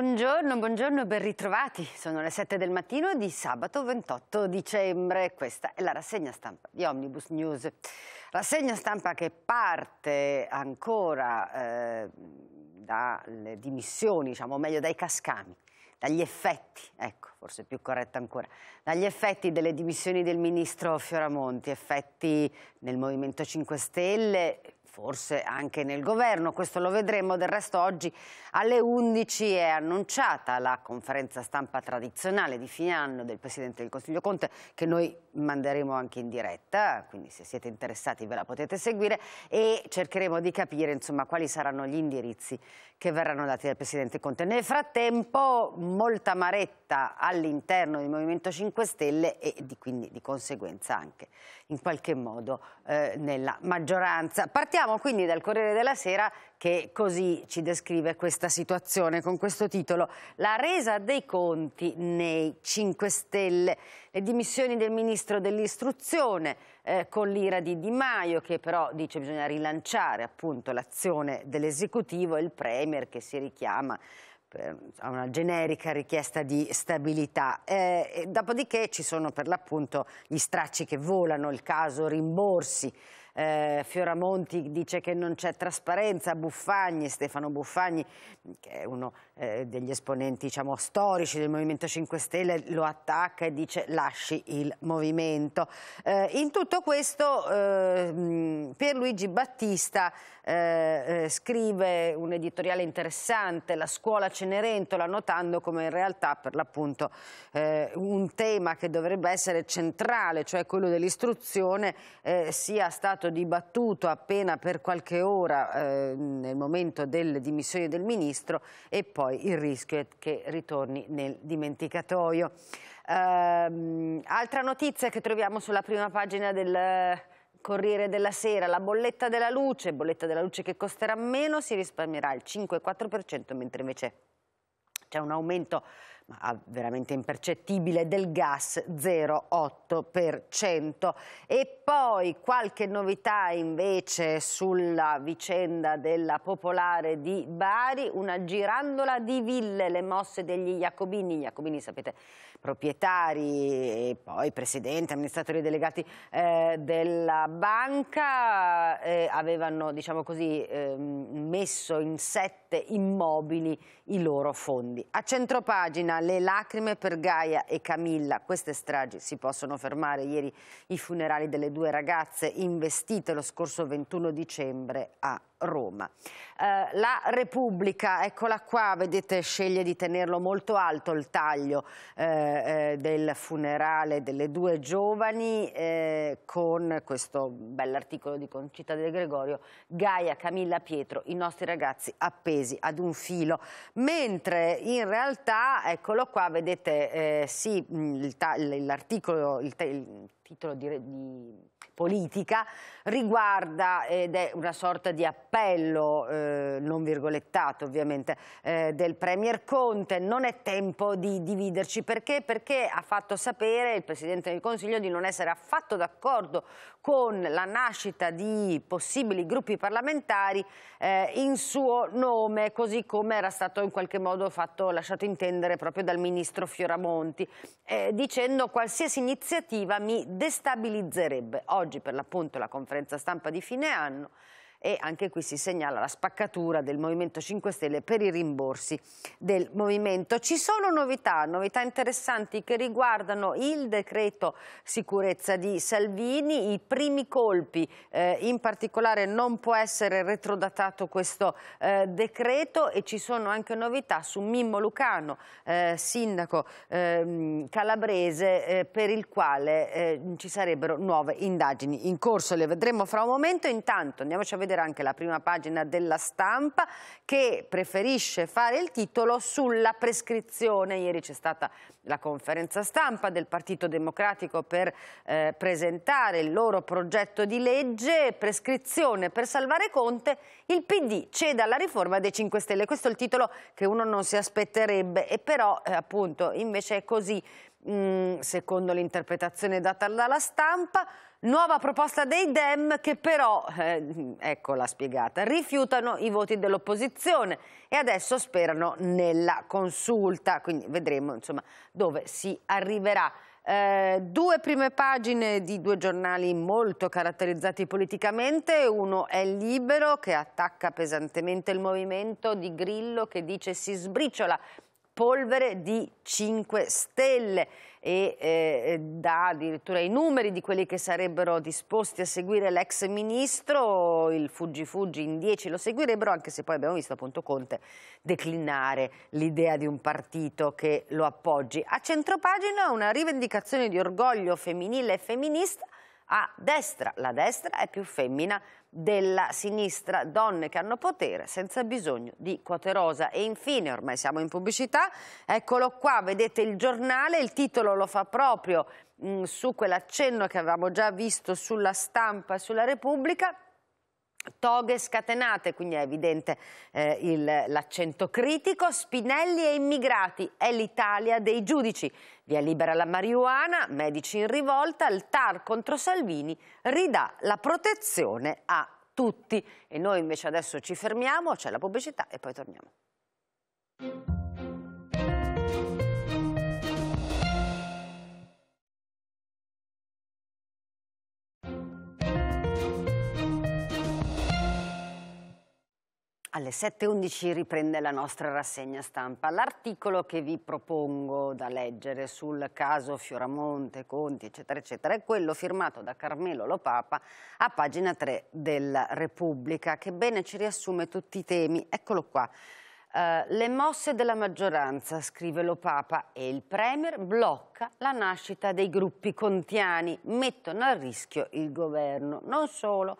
Buongiorno, buongiorno e ben ritrovati. Sono le 7 del mattino di sabato 28 dicembre. Questa è la rassegna stampa di Omnibus News. Rassegna stampa che parte ancora eh, dalle dimissioni, diciamo meglio dai cascami, dagli effetti, ecco, forse più corretta ancora, dagli effetti delle dimissioni del ministro Fioramonti, effetti nel Movimento 5 Stelle, forse anche nel governo, questo lo vedremo, del resto oggi alle 11 è annunciata la conferenza stampa tradizionale di fine anno del Presidente del Consiglio Conte che noi manderemo anche in diretta, quindi se siete interessati ve la potete seguire e cercheremo di capire insomma, quali saranno gli indirizzi che verranno dati dal Presidente Conte. Nel frattempo molta maretta all'interno del Movimento 5 Stelle e di, quindi di conseguenza anche in qualche modo eh, nella maggioranza. Partiamo Partiamo quindi dal Corriere della Sera che così ci descrive questa situazione con questo titolo La resa dei conti nei 5 Stelle, le dimissioni del Ministro dell'Istruzione eh, con l'ira di Di Maio che però dice che bisogna rilanciare appunto l'azione dell'esecutivo e il Premier che si richiama a una generica richiesta di stabilità. Eh, dopodiché ci sono per l'appunto gli stracci che volano, il caso rimborsi, eh, Fioramonti dice che non c'è trasparenza, Buffagni, Stefano Buffagni, che è uno eh, degli esponenti diciamo, storici del Movimento 5 Stelle, lo attacca e dice lasci il movimento. Eh, in tutto questo eh, per Luigi Battista eh, eh, scrive un editoriale interessante, la scuola Cenerentola, notando come in realtà per l'appunto eh, un tema che dovrebbe essere centrale, cioè quello dell'istruzione, eh, sia stato dibattuto appena per qualche ora eh, nel momento delle dimissioni del ministro e poi il rischio è che ritorni nel dimenticatoio. Ehm, altra notizia che troviamo sulla prima pagina del Corriere della Sera, la bolletta della luce, bolletta della luce che costerà meno, si risparmierà il 5,4%, mentre invece c'è un aumento ma veramente impercettibile del gas 0,8%. E poi qualche novità invece sulla vicenda della Popolare di Bari, una girandola di ville, le mosse degli Jacobini. Gli Jacobini sapete proprietari e poi presidente, amministratori delegati eh, della banca eh, avevano diciamo così, eh, messo in sette immobili i loro fondi. A centropagina le lacrime per Gaia e Camilla, queste stragi si possono fermare. Ieri i funerali delle due ragazze investite lo scorso 21 dicembre a Roma. Eh, la Repubblica, eccola qua, vedete, sceglie di tenerlo molto alto il taglio eh, eh, del funerale delle due giovani eh, con questo bell'articolo di Concita De Gregorio, Gaia, Camilla, Pietro, i nostri ragazzi appesi ad un filo, mentre in realtà, eccolo qua, vedete, eh, sì, mm, l'articolo, il, il, titolo di, di politica, riguarda ed è una sorta di appello, eh, non virgolettato ovviamente, eh, del Premier Conte. Non è tempo di dividerci perché? Perché ha fatto sapere il Presidente del Consiglio di non essere affatto d'accordo con la nascita di possibili gruppi parlamentari eh, in suo nome, così come era stato in qualche modo fatto, lasciato intendere proprio dal Ministro Fioramonti, eh, dicendo qualsiasi iniziativa mi destabilizzerebbe oggi per l'appunto la conferenza stampa di fine anno e anche qui si segnala la spaccatura del Movimento 5 Stelle per i rimborsi del Movimento. Ci sono novità, novità interessanti che riguardano il decreto sicurezza di Salvini, i primi colpi, eh, in particolare non può essere retrodatato questo eh, decreto e ci sono anche novità su Mimmo Lucano, eh, sindaco ehm, calabrese, eh, per il quale eh, ci sarebbero nuove indagini in corso, le vedremo fra un momento, intanto andiamoci a vedere vedere anche la prima pagina della stampa che preferisce fare il titolo sulla prescrizione. Ieri c'è stata la conferenza stampa del Partito Democratico per eh, presentare il loro progetto di legge, prescrizione per salvare Conte, il PD cede alla riforma dei 5 Stelle. Questo è il titolo che uno non si aspetterebbe e però eh, appunto invece è così. Mm, secondo l'interpretazione data dalla stampa, nuova proposta dei Dem che però, eh, ecco la spiegata, rifiutano i voti dell'opposizione e adesso sperano nella consulta, quindi vedremo insomma, dove si arriverà. Eh, due prime pagine di due giornali molto caratterizzati politicamente, uno è Libero che attacca pesantemente il movimento di Grillo che dice si sbriciola polvere di 5 stelle e eh, dà addirittura i numeri di quelli che sarebbero disposti a seguire l'ex ministro, il fuggi fuggi in 10 lo seguirebbero anche se poi abbiamo visto appunto Conte declinare l'idea di un partito che lo appoggi. A centropagina una rivendicazione di orgoglio femminile e femminista a destra. La destra è più femmina della sinistra, donne che hanno potere senza bisogno di quote rosa. E infine, ormai siamo in pubblicità, eccolo qua, vedete il giornale, il titolo lo fa proprio mh, mm, su quell'accenno che avevamo già visto sulla stampa e sulla Repubblica, Toghe scatenate, quindi è evidente eh, l'accento critico. Spinelli e immigrati, è l'Italia dei giudici. Via libera la marijuana, medici in rivolta, il TAR contro Salvini ridà la protezione a tutti. E noi invece adesso ci fermiamo, c'è la pubblicità e poi torniamo. Alle 7.11 riprende la nostra rassegna stampa. L'articolo che vi propongo da leggere sul caso Fioramonte, Conti, eccetera, eccetera, è quello firmato da Carmelo Lopapa a pagina 3 della Repubblica, che bene ci riassume tutti i temi. Eccolo qua. Uh, le mosse della maggioranza, scrive lo Papa, e il Premier blocca la nascita dei gruppi contiani, mettono a rischio il governo. Non solo,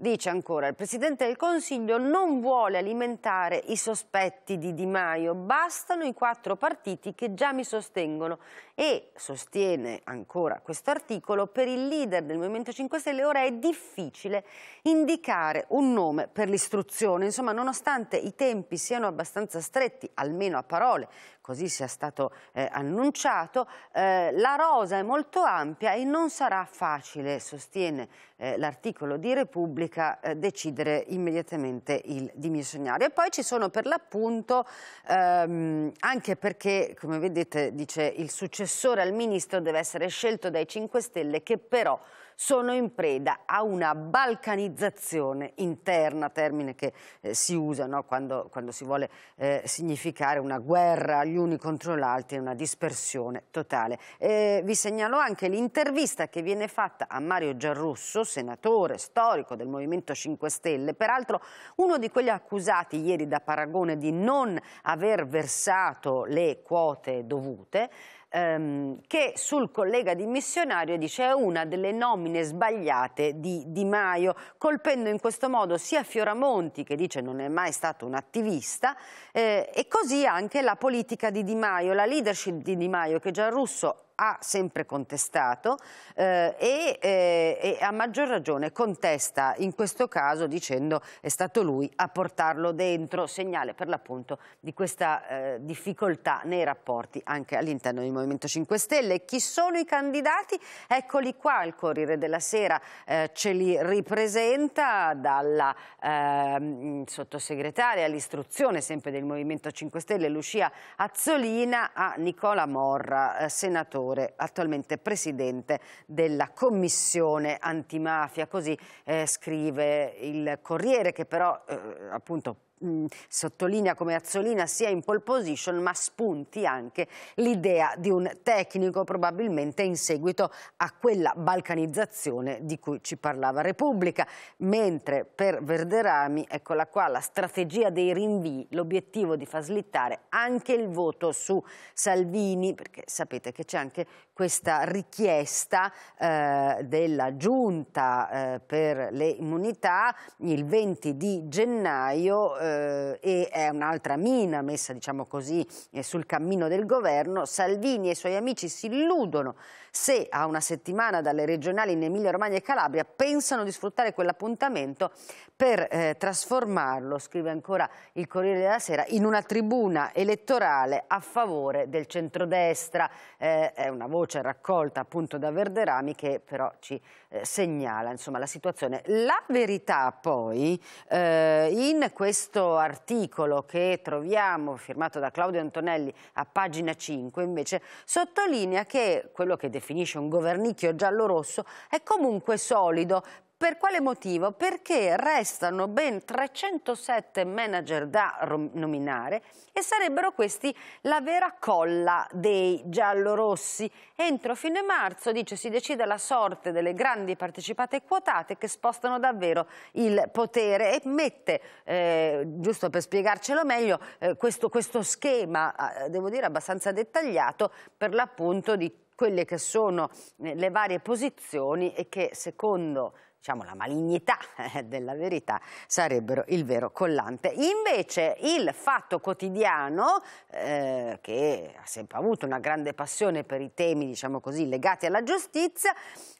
Dice ancora, il Presidente del Consiglio non vuole alimentare i sospetti di Di Maio, bastano i quattro partiti che già mi sostengono e, sostiene ancora questo articolo, per il leader del Movimento 5 Stelle ora è difficile indicare un nome per l'istruzione. Insomma, nonostante i tempi siano abbastanza stretti, almeno a parole, così sia stato eh, annunciato, eh, la rosa è molto ampia e non sarà facile, sostiene eh, l'articolo di Repubblica, eh, decidere immediatamente il dimissionario. E poi ci sono per l'appunto, ehm, anche perché, come vedete, dice il successore al ministro deve essere scelto dai 5 Stelle, che però sono in preda a una balcanizzazione interna, termine che eh, si usa no? quando, quando, si vuole eh, significare una guerra gli uni contro gli altri, una dispersione totale. Eh, vi segnalo anche l'intervista che viene fatta a Mario Giarrusso, senatore storico del Movimento 5 Stelle, peraltro uno di quelli accusati ieri da Paragone di non aver versato le quote dovute, ehm, che sul collega dimissionario dice è una delle nomine sbagliate di Di Maio, colpendo in questo modo sia Fioramonti che dice non è mai stato un attivista eh, e così anche la politica di Di Maio, la leadership di Di Maio che già Gianrusso ha sempre contestato eh, e, eh, e, a maggior ragione contesta in questo caso dicendo è stato lui a portarlo dentro, segnale per l'appunto di questa eh, difficoltà nei rapporti anche all'interno del Movimento 5 Stelle. Chi sono i candidati? Eccoli qua, il Corriere della Sera eh, ce li ripresenta dalla ehm, sottosegretaria all'istruzione sempre del Movimento 5 Stelle, Lucia Azzolina, a Nicola Morra, eh, senatore procuratore, attualmente presidente della Commissione Antimafia. Così eh, scrive il Corriere che però eh, appunto mh, sottolinea come Azzolina sia in pole position ma spunti anche l'idea di un tecnico probabilmente in seguito a quella balcanizzazione di cui ci parlava Repubblica, mentre per Verderami, eccola qua, la strategia dei rinvii, l'obiettivo di far slittare anche il voto su Salvini, perché sapete che c'è anche questa richiesta eh, della giunta eh, per le immunità il 20 di gennaio eh, eh, e è un'altra mina messa diciamo così, eh, sul cammino del governo, Salvini e i suoi amici si illudono se a una settimana dalle regionali in Emilia Romagna e Calabria pensano di sfruttare quell'appuntamento per eh, trasformarlo, scrive ancora il Corriere della Sera, in una tribuna elettorale a favore del centrodestra. Eh, è una voce raccolta appunto da Verderami che però ci eh, segnala insomma, la situazione. La verità poi eh, in questo articolo che troviamo firmato da Claudio Antonelli a pagina 5 invece sottolinea che quello che definisce un governicchio giallo-rosso è comunque solido per quale motivo? Perché restano ben 307 manager da nominare e sarebbero questi la vera colla dei giallorossi. Entro fine marzo, dice, si decide la sorte delle grandi partecipate quotate che spostano davvero il potere e mette, eh, giusto per spiegarcelo meglio, eh, questo, questo, schema, eh, devo dire abbastanza dettagliato, per l'appunto di quelle che sono eh, le varie posizioni e che secondo diciamo, la malignità eh, della verità sarebbero il vero collante. Invece il Fatto Quotidiano, eh, che ha sempre avuto una grande passione per i temi diciamo così, legati alla giustizia,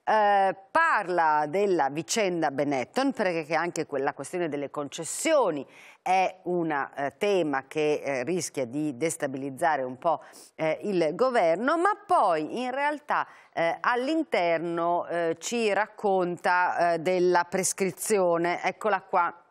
eh, parla della vicenda Benetton, perché anche quella questione delle concessioni è un eh, tema che eh, rischia di destabilizzare un po' eh, il governo, ma poi in realtà eh, all'interno eh, ci racconta eh, della prescrizione. Eccola qua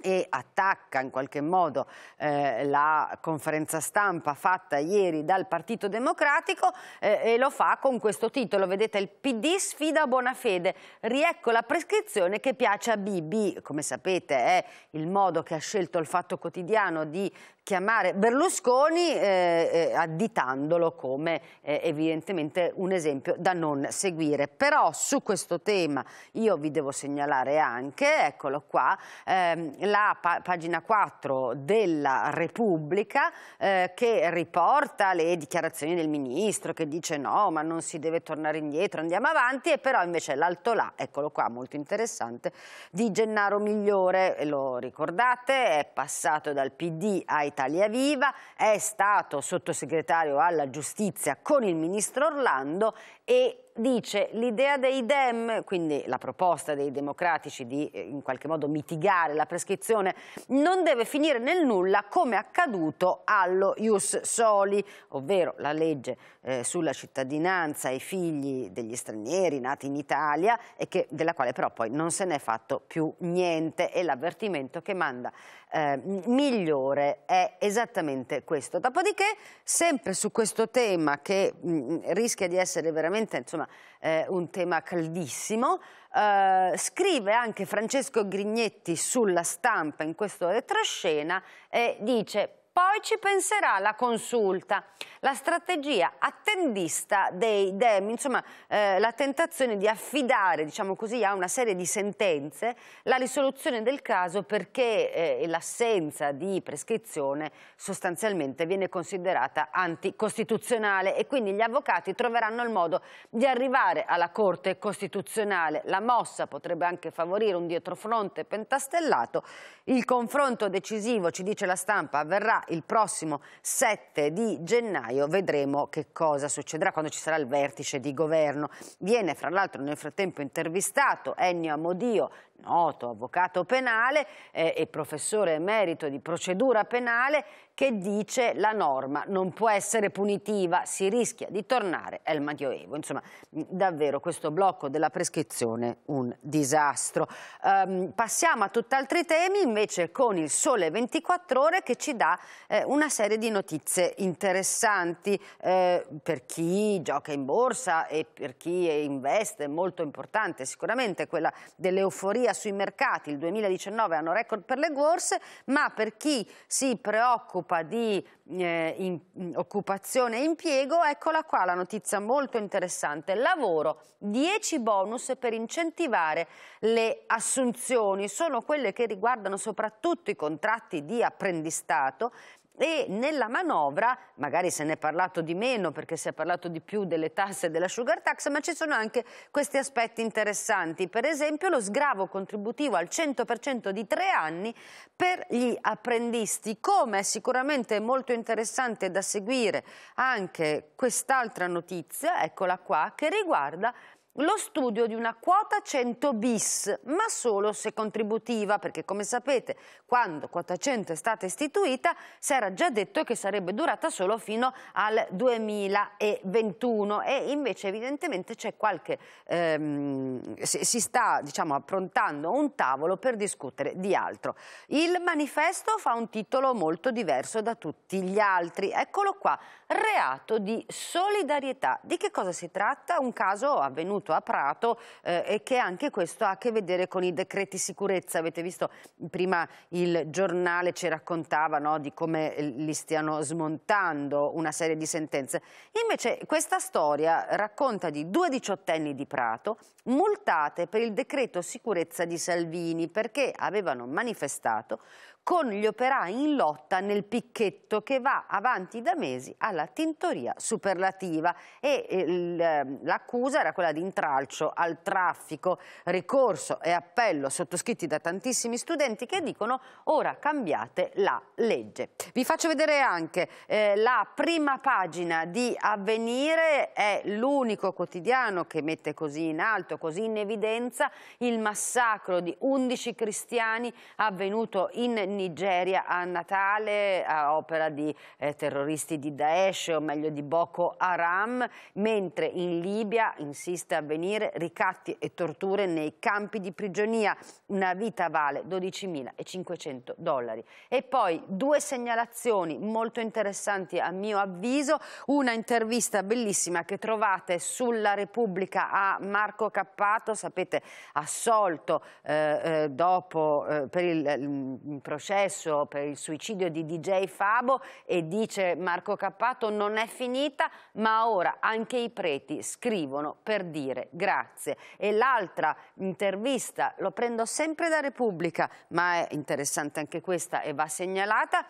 e attacca in qualche modo eh, la conferenza stampa fatta ieri dal Partito Democratico eh, e lo fa con questo titolo, vedete il PD sfida Bonafede, riecco la prescrizione che piace a BB, come sapete è il modo che ha scelto il Fatto Quotidiano di chiamare Berlusconi eh, eh, additandolo come eh, evidentemente un esempio da non seguire. Però su questo tema io vi devo segnalare anche, eccolo qua, ehm, la pa pagina 4 della Repubblica eh, che riporta le dichiarazioni del ministro che dice no ma non si deve tornare indietro, andiamo avanti e però invece l'alto là, eccolo qua, molto interessante, di Gennaro Migliore, lo ricordate, è passato dal PD ai Italia Viva, è stato sottosegretario alla giustizia con il ministro Orlando e dice l'idea dei DEM, quindi la proposta dei democratici di eh, in qualche modo mitigare la prescrizione, non deve finire nel nulla come accaduto allo Ius Soli, ovvero la legge eh, sulla cittadinanza ai figli degli stranieri nati in Italia e che, della quale però poi non se n'è fatto più niente e l'avvertimento che manda eh, migliore è esattamente questo. Dopodiché, sempre su questo tema che mh, mm, mm, rischia di essere veramente insomma, eh, un tema caldissimo, eh, scrive anche Francesco Grignetti sulla stampa in questo retroscena e dice poi ci penserà la consulta, la strategia attendista dei Dem, insomma eh, la tentazione di affidare diciamo così, a una serie di sentenze la risoluzione del caso perché eh, l'assenza di prescrizione sostanzialmente viene considerata anticostituzionale e quindi gli avvocati troveranno il modo di arrivare alla Corte Costituzionale. La mossa potrebbe anche favorire un dietrofronte pentastellato, il confronto decisivo, ci dice la stampa, avverrà il prossimo 7 di gennaio vedremo che cosa succederà quando ci sarà il vertice di governo. Viene fra l'altro nel frattempo intervistato Ennio Amodio, noto avvocato penale eh, e professore emerito di procedura penale, che dice la norma non può essere punitiva, si rischia di tornare al Medioevo. Insomma, davvero questo blocco della prescrizione un disastro. Um, passiamo a tutt'altri temi invece con il Sole 24 Ore che ci dà eh, una serie di notizie interessanti eh, per chi gioca in borsa e per chi investe, molto importante sicuramente quella dell'euforia euforia sui mercati, il 2019 hanno record per le borse, ma per chi si preoccupa di eh, in occupazione e impiego, eccola qua la notizia molto interessante. Lavoro, 10 bonus per incentivare le assunzioni, sono quelle che riguardano soprattutto i contratti di apprendistato e nella manovra, magari se ne è parlato di meno perché si è parlato di più delle tasse e della sugar tax, ma ci sono anche questi aspetti interessanti, per esempio lo sgravo contributivo al 100% di tre anni per gli apprendisti, come è sicuramente molto interessante da seguire anche quest'altra notizia, eccola qua, che riguarda lo studio di una quota 100 bis, ma solo se contributiva, perché come sapete quando quota 100 è stata istituita si era già detto che sarebbe durata solo fino al 2021 e invece evidentemente c'è qualche, ehm, si sta diciamo, approntando un tavolo per discutere di altro. Il manifesto fa un titolo molto diverso da tutti gli altri, eccolo qua, reato di solidarietà. Di che cosa si tratta? Un caso avvenuto a Prato eh, e che anche questo ha a che vedere con i decreti sicurezza. Avete visto prima il giornale ci raccontava no, di come eh, li stiano smontando una serie di sentenze. Invece questa storia racconta di due diciottenni di Prato multate per il decreto sicurezza di Salvini perché avevano manifestato con gli operai in lotta nel picchetto che va avanti da mesi alla tintoria superlativa e eh, ehm, l'accusa era quella di intralcio al traffico, ricorso e appello sottoscritti da tantissimi studenti che dicono ora cambiate la legge. Vi faccio vedere anche eh, la prima pagina di Avvenire, è l'unico quotidiano che mette così in alto, così in evidenza il massacro di 11 cristiani avvenuto in Nigeria a Natale a opera di eh, terroristi di Daesh o meglio di Boko Haram, mentre in Libia insiste a avvenire ricatti e torture nei campi di prigionia. Una vita vale 12.500 dollari. E poi due segnalazioni molto interessanti a mio avviso, una intervista bellissima che trovate sulla Repubblica a Marco Cappato, sapete assolto eh, eh dopo eh, per il, il mm, processo processo per il suicidio di DJ Fabo e dice Marco Cappato non è finita ma ora anche i preti scrivono per dire grazie. E l'altra intervista, lo prendo sempre da Repubblica ma è interessante anche questa e va segnalata,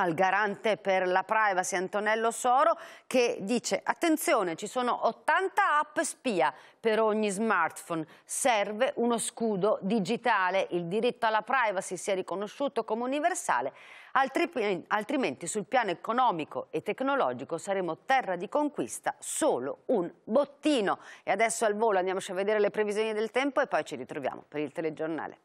al garante per la privacy Antonello Soro che dice attenzione ci sono 80 app spia per ogni smartphone, serve uno scudo digitale, il diritto alla privacy sia riconosciuto come universale, altrimenti sul piano economico e tecnologico saremo terra di conquista solo un bottino. E adesso al volo andiamoci a vedere le previsioni del tempo e poi ci ritroviamo per il telegiornale.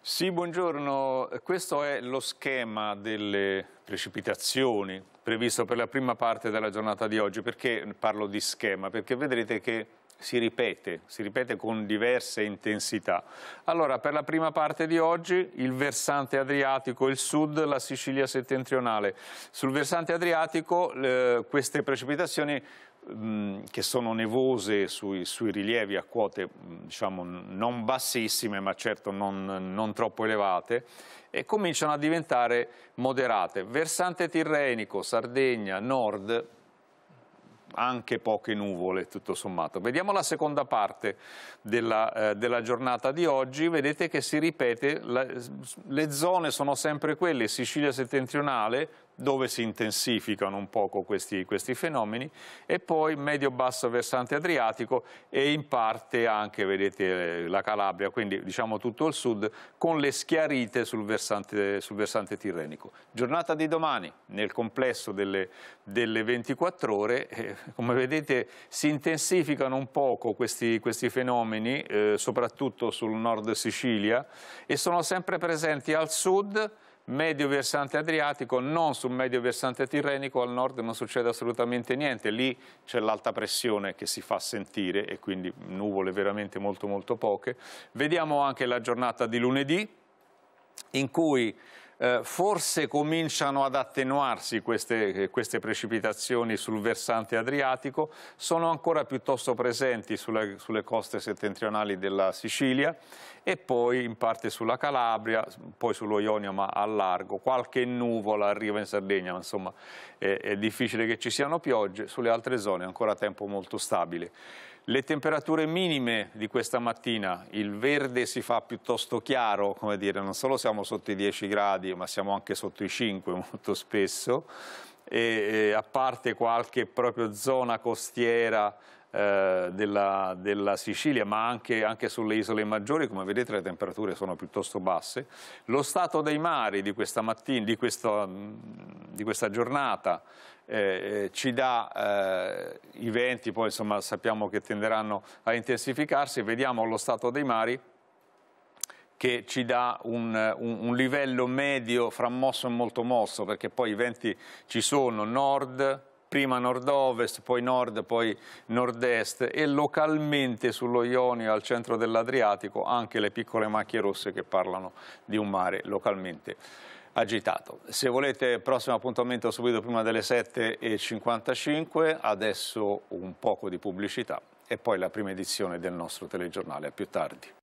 Sì, buongiorno. Questo è lo schema delle precipitazioni previsto per la prima parte della giornata di oggi. Perché parlo di schema? Perché vedrete che si ripete, si ripete con diverse intensità. Allora, per la prima parte di oggi, il versante adriatico, il sud, la Sicilia settentrionale. Sul versante adriatico eh, queste precipitazioni Mm, che sono nevose sui, sui, rilievi a quote mm, diciamo, non bassissime ma certo non, non, troppo elevate e cominciano a diventare moderate. Versante tirrenico, Sardegna, nord, anche poche nuvole tutto sommato. Vediamo la seconda parte della, eh, della giornata di oggi, vedete che si ripete, la, le zone sono sempre quelle, Sicilia settentrionale, dove si intensificano un poco questi, questi fenomeni e poi medio-basso versante adriatico e in parte anche, vedete, la Calabria, quindi diciamo tutto il sud, con le schiarite sul versante, sul versante tirrenico. Giornata di domani, nel complesso delle, delle 24 ore, eh, come vedete si intensificano un poco questi, questi fenomeni, eh, soprattutto sul nord Sicilia, e sono sempre presenti al sud, medio versante adriatico, non sul medio versante tirrenico, al nord non succede assolutamente niente, lì c'è l'alta pressione che si fa sentire e quindi nuvole veramente molto molto poche. Vediamo anche la giornata di lunedì in cui eh, forse cominciano ad attenuarsi queste, queste, precipitazioni sul versante adriatico, sono ancora piuttosto presenti sulle, sulle coste settentrionali della Sicilia e poi in parte sulla Calabria, poi sullo Ionio ma a largo, qualche nuvola arriva in Sardegna, ma insomma è, è difficile che ci siano piogge, sulle altre zone è ancora tempo molto stabile. Le temperature minime di questa mattina, il verde si fa piuttosto chiaro, come dire, non solo siamo sotto i 10 gradi, ma siamo anche sotto i 5 molto spesso, e, e a parte qualche proprio zona costiera eh, della, della, Sicilia, ma anche, anche sulle isole maggiori, come vedete le temperature sono piuttosto basse. Lo stato dei mari di questa mattina, di, questo, di questa giornata, eh, eh, ci dà eh, i venti, poi insomma sappiamo che tenderanno a intensificarsi, vediamo lo stato dei mari che ci dà un, un, un livello medio fra mosso e molto mosso, perché poi i venti ci sono nord, prima nord-ovest, poi nord, poi nord-est e localmente sullo Ionio al centro dell'Adriatico anche le piccole macchie rosse che parlano di un mare localmente agitato. Se volete prossimo appuntamento subito prima delle 7.55, adesso un poco di pubblicità e poi la prima edizione del nostro telegiornale. A più tardi.